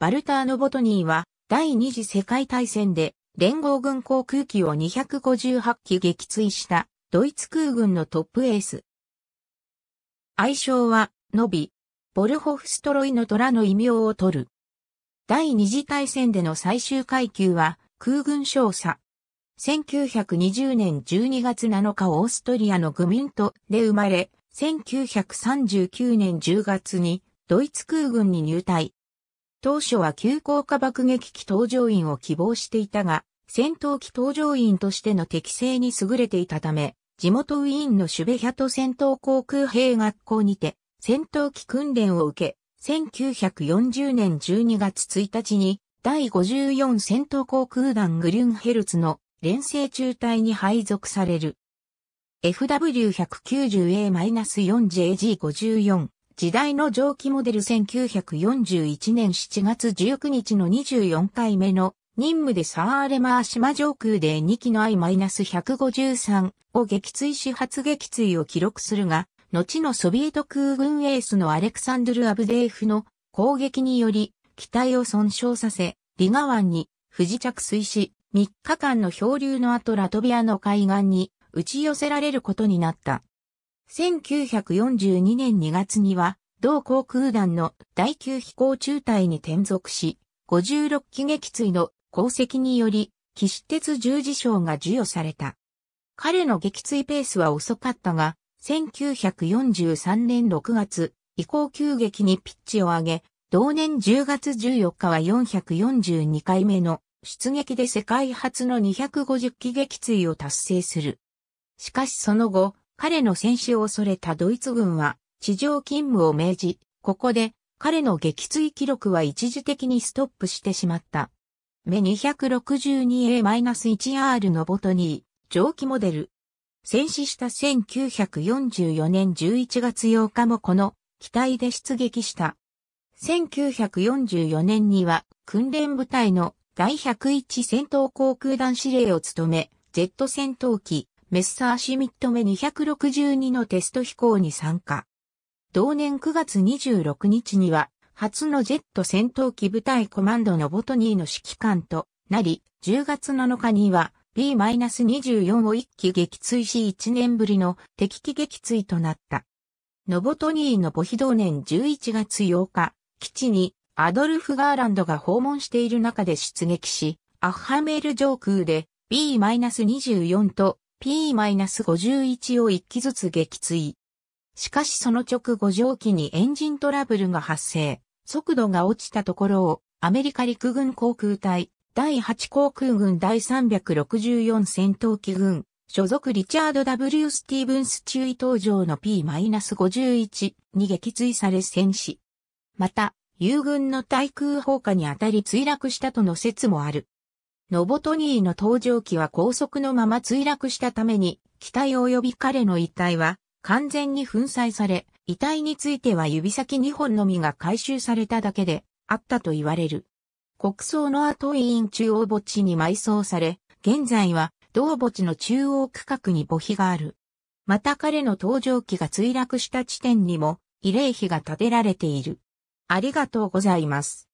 バルターノ・ボトニーは、第二次世界大戦で、連合軍航空機を258機撃墜した、ドイツ空軍のトップエース。愛称は、ノビ、ボルホフストロイの虎の異名を取る。第二次大戦での最終階級は、空軍少佐。1920年12月7日オーストリアのグミントで生まれ、1939年10月にドイツ空軍に入隊。当初は急降下爆撃機搭乗員を希望していたが、戦闘機搭乗員としての適性に優れていたため、地元ウィーンのシュベヒャト戦闘航空兵学校にて戦闘機訓練を受け、1940年12月1日に第54戦闘航空団グリュンヘルツの連成中隊に配属される。FW190A-4JG54 時代の蒸気モデル1941年7月19日の24回目の任務でサーレマー島上空で2機の I-153 を撃墜し発撃墜を記録するが、後のソビエト空軍エースのアレクサンドル・アブデーフの攻撃により、機体を損傷させ、リガ湾に不時着水し、3日間の漂流の後ラトビアの海岸に打ち寄せられることになった。1942年2月には、同航空団の第9飛行中隊に転属し、56機撃墜の功績により、騎士鉄十字章が授与された。彼の撃墜ペースは遅かったが、1943年6月、飛行急激にピッチを上げ、同年10月14日は442回目の出撃で世界初の250機撃墜を達成する。しかしその後、彼の戦死を恐れたドイツ軍は地上勤務を命じ、ここで彼の撃墜記録は一時的にストップしてしまった。目 262A-1R のボトニー、蒸気モデル。戦死した1944年11月8日もこの機体で出撃した。1944年には訓練部隊の第101戦闘航空団司令を務め、ジェット戦闘機メッサーシミット目262のテスト飛行に参加。同年9月26日には、初のジェット戦闘機部隊コマンドのボトニーの指揮官となり、10月7日には B-24 を一機撃墜し1年ぶりの敵機撃墜となった。ノボトニーの母飛同年11月8日、基地にアドルフ・ガーランドが訪問している中で出撃し、アッハメール上空で B-24 と P-51 を1機ずつ撃墜。しかしその直後蒸気にエンジントラブルが発生、速度が落ちたところをアメリカ陸軍航空隊第8航空軍第364戦闘機軍所属リチャード W. スティーブンス中尉登場の P-51 に撃墜され戦死。また、友軍の対空砲火にあたり墜落したとの説もある。ノボトニーの搭乗機は高速のまま墜落したために、機体及び彼の遺体は完全に粉砕され、遺体については指先2本のみが回収されただけであったと言われる。国葬の後委員中央墓地に埋葬され、現在は同墓地の中央区画に墓碑がある。また彼の搭乗機が墜落した地点にも慰霊碑が建てられている。ありがとうございます。